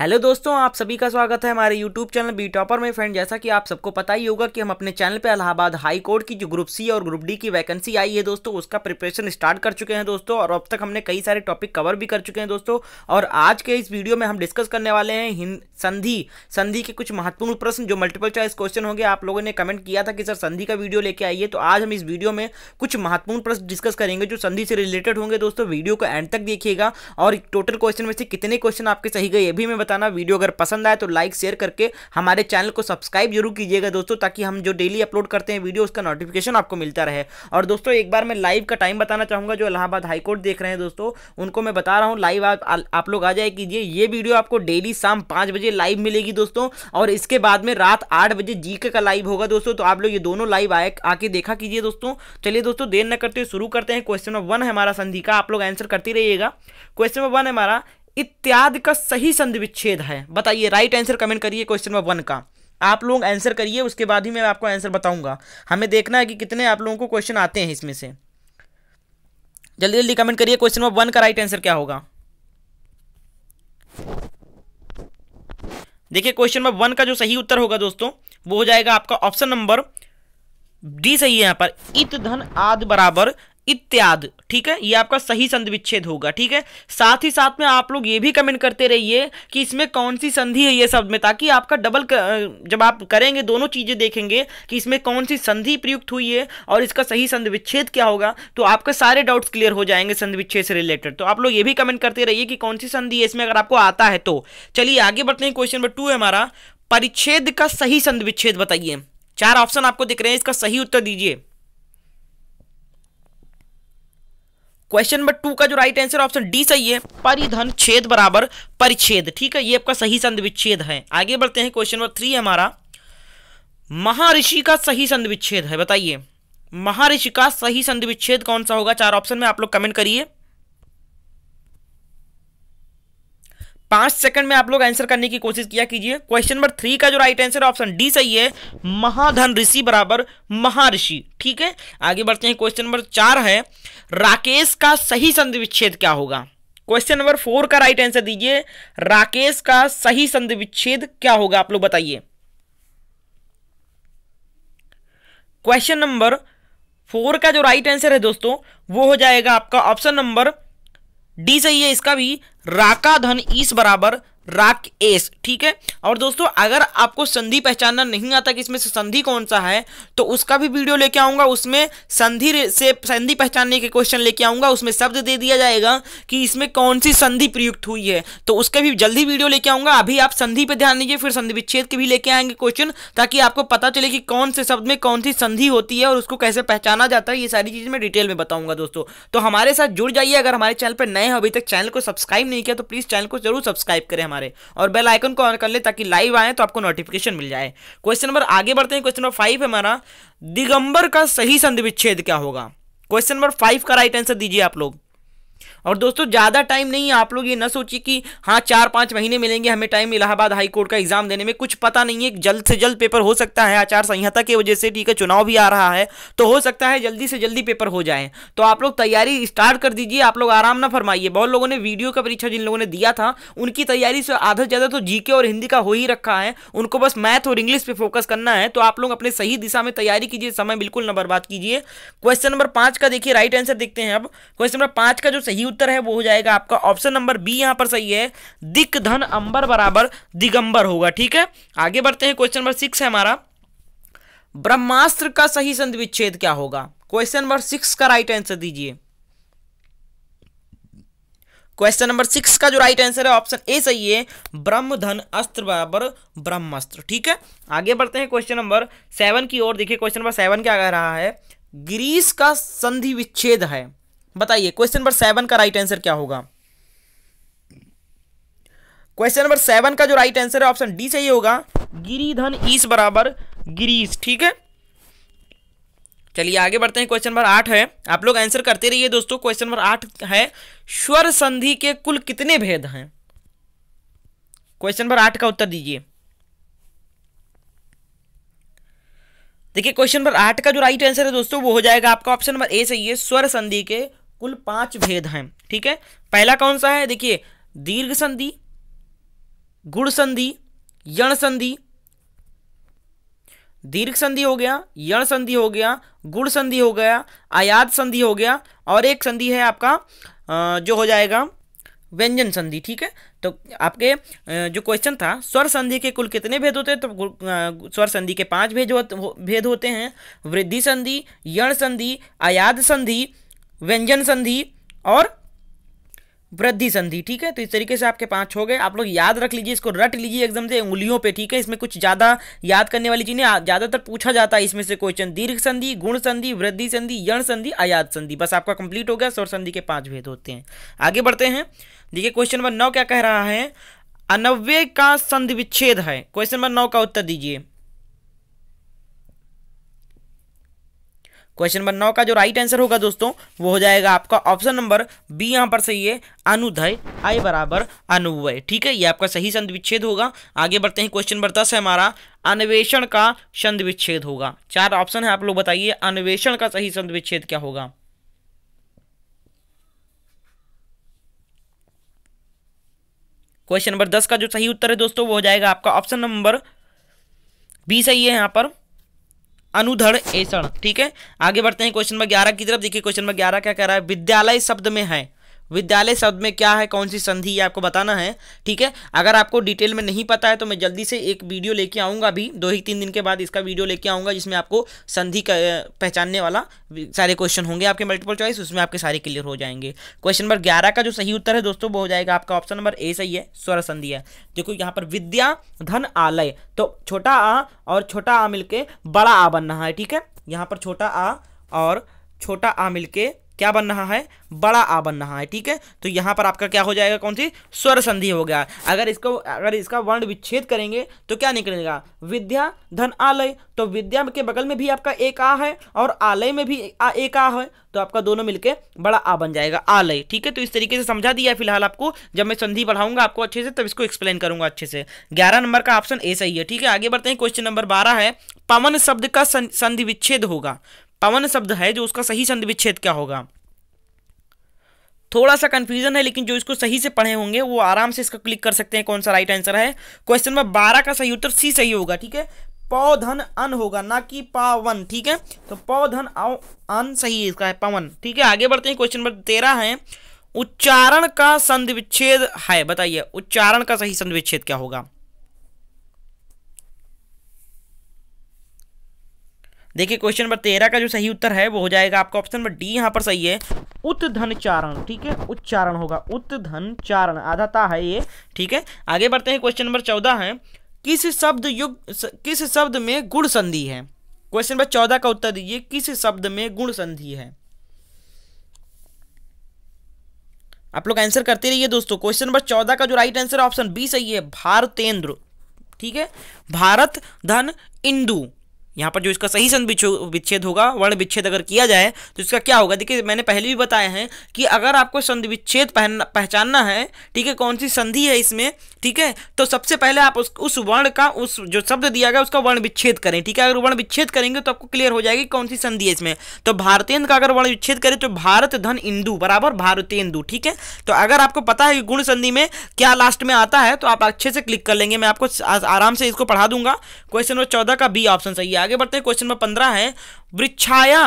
hello दोस्तों आप सभी का स्वागत है हमारे यूट्यूब चैनल बी टॉपर में फ्रेंड जैसा कि आप सबको पता ही होगा कि हम अपने चैनल पे इलाहाबाद हाई कोर्ट की जो ग्रुप सी और ग्रुप डी की वैकेंसी आई है दोस्तों उसका प्रिपरेशन स्टार्ट कर चुके हैं दोस्तों और अब तक हमने कई सारे टॉपिक कवर भी कर चुके हैं दोस्तों और आज के इस वीडियो में हम डिस्कस करने वाले हैं संधि संधि के कुछ महत्वपूर्ण प्रश्न जो मल्टीपल चॉइस क्वेश्चन होंगे आप लोगों ने कमेंट किया था कि सर संधि का वीडियो लेके आइए तो आज हम इस वीडियो में कुछ महत्वपूर्ण प्रश्न डिस्कस करेंगे जो संधि से रिलेटेड होंगे दोस्तों वीडियो को एंड तक देखिएगा और टोटल क्वेश्चन में से कितने क्वेश्चन आपके सही गए ये भी मैं बताना वीडियो अगर पसंद आए तो लाइक शेयर करके हमारे चैनल को सब्सक्राइब जरूर कीजिएगा दोस्तों ताकि हम जो डेली अपलोड करते हैं वीडियो उसका नोटिफिकेशन आपको मिलता रहे और दोस्तों एक बार मैं लाइव का टाइम बताना चाहूँगा जो इलाहाबाद हाईकोर्ट देख रहे हैं दोस्तों उनको मैं बता रहा हूँ लाइव आप, आप लोग आ जाए कीजिए ये वीडियो आपको डेली शाम पाँच बजे लाइव मिलेगी दोस्तों और इसके बाद में रात आठ बजे जी का लाइव होगा दोस्तों तो आप लोग ये दोनों लाइव आए आके देखा कीजिए दोस्तों चलिए दोस्तों देर न करते हुए शुरू करते हैं क्वेश्चन नंबर वन है हमारा संधि का आप लोग आंसर करते रहिएगा क्वेश्चन नंबर वन है हमारा इत्यादि का सही संधि विच्छेद है बताइए राइट आंसर कमेंट करिए क्वेश्चन नंबर वन का आप लोग आंसर करिए उसके बाद ही मैं आपको आंसर बताऊंगा हमें देखना है कि कितने आप लोगों को क्वेश्चन आते हैं इसमें से जल्दी जल्दी कमेंट करिए क्वेश्चन नंबर वन का राइट आंसर क्या होगा देखिए क्वेश्चन नंबर वन का जो सही उत्तर होगा दोस्तों वो हो जाएगा आपका ऑप्शन नंबर डी सही है यहां पर इत धन आदि बराबर इत्यादि ठीक है ये आपका सही संधि विच्छेद होगा ठीक है साथ ही साथ में आप लोग ये भी कमेंट करते रहिए कि इसमें कौन सी संधि है ये शब्द में ताकि आपका डबल कर, जब आप करेंगे दोनों चीज़ें देखेंगे कि इसमें कौन सी संधि प्रयुक्त हुई है और इसका सही संधि विच्छेद क्या होगा तो आपके सारे डाउट्स क्लियर हो जाएंगे संधि विच्छेद से रिलेटेड तो आप लोग ये भी कमेंट करते रहिए कि कौन सी संधि है इसमें अगर आपको आता है तो चलिए आगे बढ़ते हैं क्वेश्चन नंबर टू है हमारा परिच्छेद का सही संधि विच्छेद बताइए चार ऑप्शन आपको दिख रहे हैं इसका सही उत्तर दीजिए क्वेश्चन नंबर टू का जो राइट आंसर ऑप्शन डी सही है परिधन छेद बराबर परिच्छेद ठीक है ये आपका सही संधविच्छेद है आगे बढ़ते हैं क्वेश्चन नंबर थ्री हमारा महर्षि का सही संधविच्छेद है बताइए महर्षि का सही संधिविच्छेद कौन सा होगा चार ऑप्शन में आप लोग कमेंट करिए पांच सेकंड में आप लोग आंसर करने की कोशिश किया कीजिए क्वेश्चन नंबर थ्री का जो राइट आंसर ऑप्शन डी सही है महाधन ऋषि बराबर महर्षि ठीक है आगे बढ़ते हैं क्वेश्चन नंबर चार है राकेश का सही संधि विच्छेद क्या होगा क्वेश्चन नंबर फोर का राइट आंसर दीजिए राकेश का सही संधि विच्छेद क्या होगा आप लोग बताइए क्वेश्चन नंबर फोर का जो राइट आंसर है दोस्तों वो हो जाएगा आपका ऑप्शन नंबर डी सही है इसका भी राका धन ईस बराबर राकेश ठीक है और दोस्तों अगर आपको संधि पहचानना नहीं आता कि इसमें से संधि कौन सा है तो उसका भी वीडियो लेके आऊंगा उसमें संधि से संधि पहचानने के क्वेश्चन लेके आऊंगा उसमें शब्द दे दिया जाएगा कि इसमें कौन सी संधि प्रयुक्त हुई है तो उसका भी जल्दी वीडियो लेके आऊंगा अभी आप संधि पर ध्यान दीजिए फिर संधि विच्छेद के भी लेके आएंगे क्वेश्चन ताकि आपको पता चले कि कौन से शब्द में कौन सी संधि होती है और उसको कैसे पहचाना जाता है ये सारी चीज़ मैं डिटेल में बताऊँगा दोस्तों तो हमारे साथ जुड़ जाइए अगर हमारे चैनल पर नए हो अभी तक चैनल को सब्सक्राइब नहीं किया तो प्लीज़ चैनल को जरूर सब्सक्राइब करें हमारे और बेल आइकन को ऑन कर ले ताकि लाइव आए तो आपको नोटिफिकेशन मिल जाए क्वेश्चन नंबर आगे बढ़ते हैं क्वेश्चन नंबर फाइव हमारा दिगंबर का सही संधि विच्छेद क्या होगा क्वेश्चन नंबर फाइव का राइट आंसर दीजिए आप लोग और दोस्तों ज़्यादा टाइम नहीं है आप लोग ये ना सोचिए कि हाँ चार पाँच महीने मिलेंगे हमें टाइम इलाहाबाद हाई कोर्ट का एग्ज़ाम देने में कुछ पता नहीं है जल्द से जल्द पेपर हो सकता है आचार संहिता की वजह से ठीक है चुनाव भी आ रहा है तो हो सकता है जल्दी से जल्दी पेपर हो जाए तो आप लोग तैयारी स्टार्ट कर दीजिए आप लोग आराम ना फरमाइए बहुत लोगों ने वीडियो का परीक्षा जिन लोगों ने दिया था उनकी तैयारी से आधा ज़्यादा तो जी और हिंदी का हो ही रखा है उनको बस मैथ और इंग्लिश पर फोकस करना है तो आप लोग अपने सही दिशा में तैयारी कीजिए समय बिल्कुल न बर्बाद कीजिए क्वेश्चन नंबर पाँच का देखिए राइट आंसर देखते हैं अब क्वेश्चन नंबर पाँच का जो सही उत्तर है वो हो जाएगा आपका ऑप्शन नंबर बी यहां पर सही है दिक धन अंबर बराबर दिगंबर होगा ठीक है आगे बढ़ते हैं क्वेश्चन नंबर सिक्स है हमारा ब्रह्मास्त्र का सही संधि विच्छेद क्या होगा क्वेश्चन नंबर सिक्स का राइट आंसर दीजिए क्वेश्चन नंबर सिक्स का जो राइट आंसर है ऑप्शन ए सही है ब्रह्म धन अस्त्र बराबर ब्रह्मास्त्र ठीक है आगे बढ़ते हैं क्वेश्चन नंबर सेवन की ओर देखिए क्वेश्चन नंबर सेवन क्या कह रहा है ग्रीस का संधि विच्छेद है बताइए क्वेश्चन नंबर सेवन का राइट आंसर क्या होगा क्वेश्चन नंबर सेवन का जो राइट आंसर है ऑप्शन डी सही होगा गिरिधन ईस बराबर गिरीस ठीक है चलिए आगे बढ़ते हैं क्वेश्चन नंबर आठ है आप लोग आंसर करते रहिए दोस्तों क्वेश्चन नंबर आठ है स्वर संधि के कुल कितने भेद हैं क्वेश्चन नंबर आठ का उत्तर दीजिए देखिए क्वेश्चन नंबर आठ का जो राइट आंसर है दोस्तों वो हो जाएगा आपका ऑप्शन नंबर ए सही है स्वर संधि के कुल पांच भेद हैं ठीक है पहला कौन सा है देखिए दीर्घ संधि गुण संधि यण संधि दीर्घ संधि हो गया यण संधि हो गया गुण संधि हो गया आयात संधि हो गया और एक संधि है आपका जो हो जाएगा व्यंजन संधि ठीक है तो आपके जो क्वेश्चन था स्वर संधि के कुल कितने भेद होते हैं तो स्वर संधि के पांच भेद भेद होते हैं वृद्धि संधि यण संधि आयाद संधि व्यंजन संधि और वृद्धि संधि ठीक है तो इस तरीके से आपके पांच हो गए आप लोग याद रख लीजिए इसको रट लीजिए एकदम से उंगलियों पे ठीक है इसमें कुछ ज़्यादा याद करने वाली चीज़ें ज़्यादातर पूछा जाता है इसमें से क्वेश्चन दीर्घ संधि गुण संधि वृद्धि संधि यण संधि अयाद संधि बस आपका कंप्लीट हो गया स्वर संधि के पांच भेद होते हैं आगे बढ़ते हैं देखिए क्वेश्चन नंबर नौ क्या कह रहा है अनवे का संधि विच्छेद है क्वेश्चन नंबर नौ का उत्तर दीजिए क्वेश्चन नंबर नौ का जो राइट आंसर होगा दोस्तों वो हो जाएगा आपका ऑप्शन नंबर बी यहाँ पर सही है अनुदय आय बराबर अनुवय ठीक है ये आपका सही संध विच्छेद होगा आगे बढ़ते हैं क्वेश्चन नंबर दस है हमारा अन्वेषण का संध विच्छेद होगा चार ऑप्शन है आप लोग बताइए अन्वेषण का सही संध विच्छेद क्या होगा क्वेश्चन नंबर दस का जो सही उत्तर है दोस्तों वो हो जाएगा आपका ऑप्शन नंबर बी सही है यहां पर अनुधड़ एसण ठीक है आगे बढ़ते हैं क्वेश्चन नंबर ग्यारह की तरफ देखिए क्वेश्चन नंबर ग्यारह क्या कह रहा है विद्यालय शब्द में है विद्यालय शब्द में क्या है कौन सी संधि ये आपको बताना है ठीक है अगर आपको डिटेल में नहीं पता है तो मैं जल्दी से एक वीडियो लेके आऊँगा अभी दो ही तीन दिन के बाद इसका वीडियो लेके आऊँगा जिसमें आपको संधि का पहचानने वाला सारे क्वेश्चन होंगे आपके मल्टीपल चॉइस उसमें आपके सारे क्लियर हो जाएंगे क्वेश्चन नंबर ग्यारह का जो सही उत्तर है दोस्तों वो हो जाएगा आपका ऑप्शन नंबर ए सही है स्वर संधि है देखो यहाँ पर विद्या धन आलय तो छोटा आ और छोटा आ मिलके बड़ा आ बन रहा है ठीक है यहाँ पर छोटा आ और छोटा आ मिलके क्या बन रहा है बड़ा आ बन रहा है ठीक है तो यहाँ पर आपका क्या हो जाएगा कौन सी स्वर संधि हो गया अगर इसको अगर इसका वर्ण विच्छेद करेंगे तो क्या निकलेगा विद्या धन आलय तो विद्या के बगल में भी आपका एक आ है और आलय में भी आ, एक आ है तो आपका दोनों मिलके बड़ा आ बन जाएगा आलय ठीक है तो इस तरीके से समझा दिया फिलहाल आपको जब मैं संधि बढ़ाऊंगा आपको अच्छे से तब इसको एक्सप्लेन करूंगा अच्छे से ग्यारह नंबर का ऑप्शन ए सही है ठीक है आगे बढ़ते हैं क्वेश्चन नंबर बारह है पवन शब्द का संधि विच्छेद होगा पवन शब्द है जो उसका सही संधि विच्छेद क्या होगा थोड़ा सा कंफ्यूजन है लेकिन जो इसको सही से पढ़े होंगे वो आराम से इसका क्लिक कर सकते हैं कौन सा राइट आंसर है क्वेश्चन नंबर बारह का सही उत्तर सी सही होगा ठीक है पौधन अन होगा ना कि पावन ठीक है तो पौधन अन सही इसका है पवन ठीक है आगे बढ़ते हैं क्वेश्चन नंबर तेरह है उच्चारण का संधि विच्छेद है बताइए उच्चारण का सही संधि विच्छेद क्या होगा देखिए क्वेश्चन नंबर तेरह का जो सही उत्तर है वो हो जाएगा आपका ऑप्शन नंबर डी यहाँ पर सही है धन चारण ठीक है उच्चारण होगा धन चारण आधाता है ये ठीक है आगे बढ़ते हैं क्वेश्चन नंबर चौदह है किस शब्द युग किस शब्द में गुण संधि है क्वेश्चन नंबर चौदह का उत्तर दीजिए किस शब्द में गुण संधि है आप लोग आंसर करते रहिए दोस्तों क्वेश्चन नंबर चौदह का जो राइट आंसर ऑप्शन बी सही है भारतेंद्र ठीक है भारत धन इंदु यहाँ पर जो इसका सही सन विच्छेद होगा वर्ण विच्छेद अगर किया जाए तो इसका क्या होगा देखिए मैंने पहले भी बताया है कि अगर आपको संधि विच्छेद पहनना पहचानना है ठीक है कौन सी संधि है इसमें ठीक है तो सबसे पहले आप उस उस वर्ण का उस जो शब्द दिया गया उसका वर्ण विच्छेद करें ठीक है अगर वर्ण विच्छेद करेंगे तो आपको क्लियर हो जाएगी कौन सी संधि है इसमें तो भारतीय का अगर वर्ण विच्छेद करें तो भारत धन इंदु बराबर भारतेंदु ठीक है तो अगर आपको पता है कि गुण संधि में क्या लास्ट में आता है तो आप अच्छे से क्लिक कर लेंगे मैं आपको आराम से इसको पढ़ा दूंगा क्वेश्चन नंबर चौदह का बी ऑप्शन सही है आगे बढ़ते हैं क्वेश्चन नंबर पंद्रह है वृक्षाया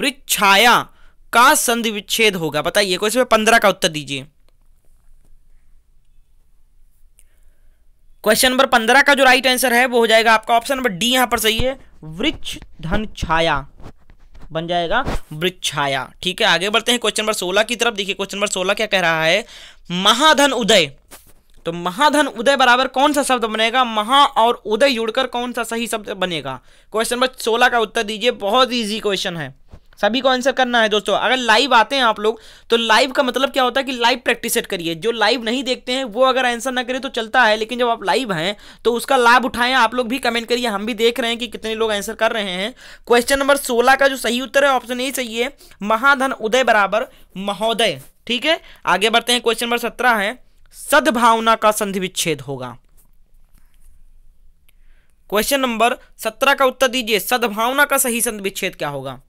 वृक्षाया का संधि विच्छेद होगा बताइए क्वेश्चन नंबर पंद्रह का उत्तर दीजिए क्वेश्चन नंबर पंद्रह का जो राइट आंसर है वो हो जाएगा आपका ऑप्शन नंबर डी यहां पर सही है वृक्ष धन छाया बन जाएगा वृक्षाया ठीक है आगे बढ़ते हैं क्वेश्चन नंबर सोलह की तरफ देखिए क्वेश्चन नंबर सोलह क्या कह रहा है महाधन उदय तो महाधन उदय बराबर कौन सा शब्द बनेगा महा और उदय जुड़कर कौन सा सही शब्द बनेगा क्वेश्चन नंबर सोलह का उत्तर दीजिए बहुत ईजी क्वेश्चन है सभी को आंसर करना है दोस्तों अगर लाइव आते हैं आप लोग तो लाइव का मतलब क्या होता है कि लाइव प्रैक्टिस सेट करिए जो लाइव नहीं देखते हैं वो अगर आंसर ना करें तो चलता है लेकिन जब आप लाइव हैं तो उसका लाभ उठाएं आप लोग भी कमेंट करिए हम भी देख रहे हैं कि कितने लोग आंसर कर रहे हैं क्वेश्चन नंबर सोलह का जो सही उत्तर है ऑप्शन ए चाहिए महाधन उदय बराबर महोदय ठीक है आगे बढ़ते हैं क्वेश्चन नंबर सत्रह है सद्भावना का संधि विच्छेद होगा क्वेश्चन नंबर सत्रह का उत्तर दीजिए सद्भावना का सही संधि विच्छेद क्या होगा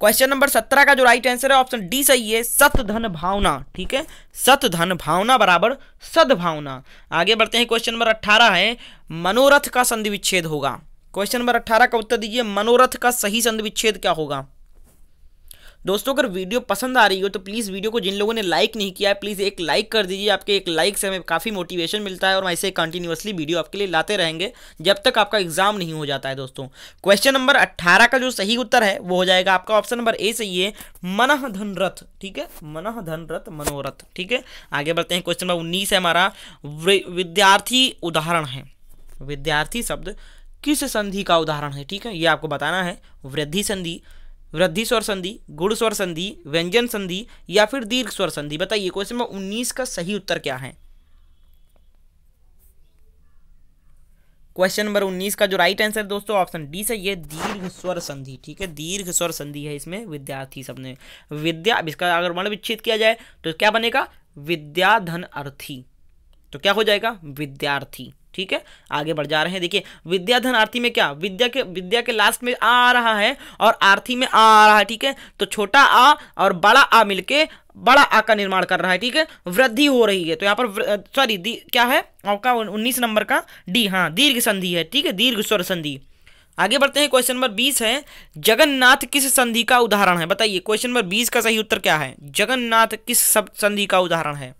क्वेश्चन नंबर सत्रह का जो राइट आंसर है ऑप्शन डी सही है सतधन भावना ठीक है सतधन भावना बराबर सद्भावना आगे बढ़ते हैं क्वेश्चन नंबर अट्ठारह है मनोरथ का संधि विच्छेद होगा क्वेश्चन नंबर अट्ठारह का उत्तर दीजिए मनोरथ का सही संधि विच्छेद क्या होगा दोस्तों अगर वीडियो पसंद आ रही हो तो प्लीज़ वीडियो को जिन लोगों ने लाइक नहीं किया है प्लीज़ एक लाइक कर दीजिए आपके एक लाइक से हमें काफ़ी मोटिवेशन मिलता है और ऐसे कंटिन्यूसली वीडियो आपके लिए लाते रहेंगे जब तक आपका एग्जाम नहीं हो जाता है दोस्तों क्वेश्चन नंबर अट्ठारह का जो सही उत्तर है वो हो जाएगा आपका ऑप्शन नंबर ए सही है मनह धनरथ ठीक है मनह धनरथ मनोरथ ठीक है आगे बढ़ते हैं क्वेश्चन नंबर उन्नीस है हमारा विद्यार्थी उदाहरण है विद्यार्थी शब्द किस संधि का उदाहरण है ठीक है ये आपको बताना है वृद्धि संधि वृद्धि स्वर संधि गुड़ स्वर संधि व्यंजन संधि या फिर दीर्घ स्वर संधि बताइए क्वेश्चन नंबर उन्नीस का सही उत्तर क्या है क्वेश्चन नंबर उन्नीस का जो राइट आंसर दोस्तों ऑप्शन डी से ये दीर्घ स्वर संधि ठीक है दीर्घ स्वर संधि है इसमें विद्यार्थी सबने विद्या इसका अगर वर्ण विच्छेद किया जाए तो क्या बनेगा विद्याधन अर्थी तो क्या हो जाएगा विद्यार्थी ठीक है आगे बढ़ जा रहे हैं देखिए विद्याधन आरती में क्या विद्या के विद्या के लास्ट में आ, रहा है और आरती में आ, रहा है ठीक है तो छोटा आ और बड़ा आ मिलके बड़ा आ का निर्माण कर रहा है ठीक है वृद्धि हो रही है तो यहाँ पर सॉरी क्या है आपका उन्नीस नंबर का डी हाँ दीर्घ संधि है ठीक है दीर्घ स्वर संधि आगे बढ़ते हैं क्वेश्चन नंबर बीस है जगन्नाथ किस संधि का उदाहरण है बताइए क्वेश्चन नंबर बीस का सही उत्तर क्या है जगन्नाथ किस संधि का उदाहरण है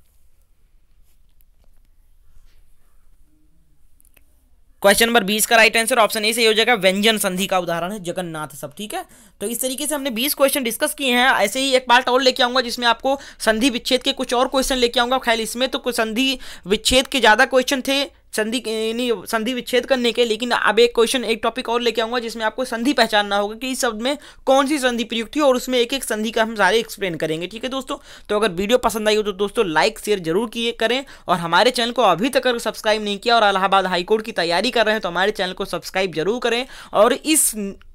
क्वेश्चन नंबर बीस का राइट आंसर ऑप्शन ए से हो जाएगा व्यंजन संधि का उदाहरण है जगन्नाथ सब ठीक है तो इस तरीके से हमने बीस क्वेश्चन डिस्कस किए हैं ऐसे ही एक पार्ट और लेके आऊंगा जिसमें आपको संधि विच्छेद के कुछ और क्वेश्चन लेके आऊंगा खैर इसमें तो संधि विच्छेद के ज़्यादा क्वेश्चन थे संधि यानी संधि विच्छेद करने के लेकिन अब एक क्वेश्चन एक टॉपिक और लेके आऊंगा जिसमें आपको संधि पहचानना होगा कि इस शब्द में कौन सी संधि प्रयुक्त थी और उसमें एक एक संधि का हम सारे एक्सप्लेन करेंगे ठीक है दोस्तों तो अगर वीडियो पसंद आई हो तो दोस्तों लाइक शेयर जरूर किए करें और हमारे चैनल को अभी तक अगर सब्सक्राइब नहीं किया और इलाहाबाद हाईकोर्ट की तैयारी कर रहे हैं तो हमारे चैनल को सब्सक्राइब जरूर करें और इस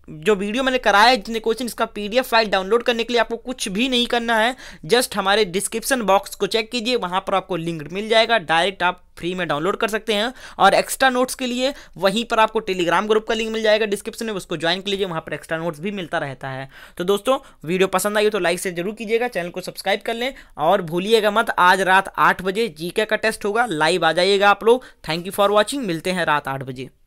जो वीडियो मैंने कराया जितने क्वेश्चन इसका पीडीएफ फाइल डाउनलोड करने के लिए आपको कुछ भी नहीं करना है जस्ट हमारे डिस्क्रिप्शन बॉक्स को चेक कीजिए वहाँ पर आपको लिंक मिल जाएगा डायरेक्ट आप फ्री में डाउनलोड कर सकते हैं और एक्स्ट्रा नोट्स के लिए वहीं पर आपको टेलीग्राम ग्रुप का लिंक मिल जाएगा डिस्क्रिप्शन में उसको ज्वाइन कर लीजिए वहाँ पर एक्स्ट्रा नोट्स भी मिलता रहता है तो दोस्तों वीडियो पसंद आई हो तो लाइक से जरूर कीजिएगा चैनल को सब्सक्राइब कर लें और भूलिएगा मत आज रात आठ बजे जीके का टेस्ट होगा लाइव आ जाइएगा आप लोग थैंक यू फॉर वॉचिंग मिलते हैं रात आठ बजे